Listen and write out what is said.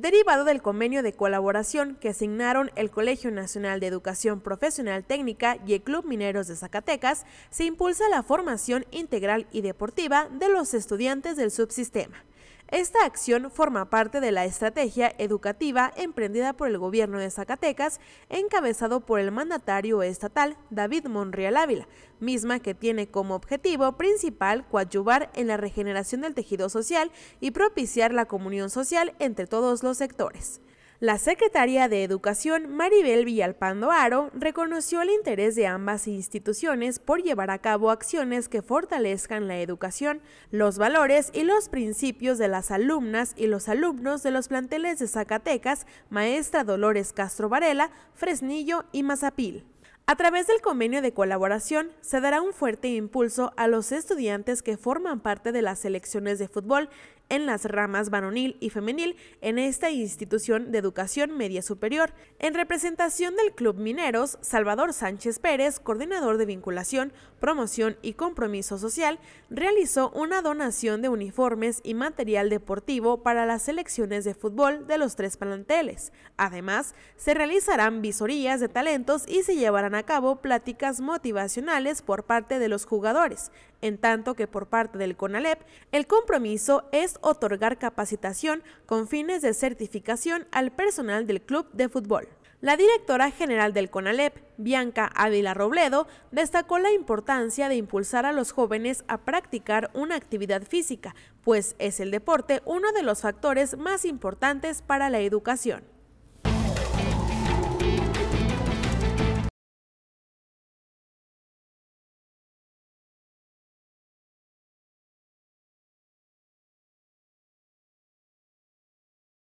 derivado del convenio de colaboración que asignaron el Colegio Nacional de Educación Profesional Técnica y el Club Mineros de Zacatecas, se impulsa la formación integral y deportiva de los estudiantes del subsistema. Esta acción forma parte de la estrategia educativa emprendida por el gobierno de Zacatecas, encabezado por el mandatario estatal David Monreal Ávila, misma que tiene como objetivo principal coadyuvar en la regeneración del tejido social y propiciar la comunión social entre todos los sectores. La secretaria de Educación, Maribel Villalpando Aro, reconoció el interés de ambas instituciones por llevar a cabo acciones que fortalezcan la educación, los valores y los principios de las alumnas y los alumnos de los planteles de Zacatecas, maestra Dolores Castro Varela, Fresnillo y Mazapil. A través del convenio de colaboración se dará un fuerte impulso a los estudiantes que forman parte de las selecciones de fútbol en las ramas varonil y femenil en esta institución de educación media superior. En representación del Club Mineros, Salvador Sánchez Pérez, coordinador de vinculación, promoción y compromiso social, realizó una donación de uniformes y material deportivo para las selecciones de fútbol de los tres planteles. Además, se realizarán visorías de talentos y se llevarán a cabo pláticas motivacionales por parte de los jugadores, en tanto que por parte del CONALEP el compromiso es otorgar capacitación con fines de certificación al personal del club de fútbol. La directora general del CONALEP, Bianca Ávila Robledo, destacó la importancia de impulsar a los jóvenes a practicar una actividad física, pues es el deporte uno de los factores más importantes para la educación.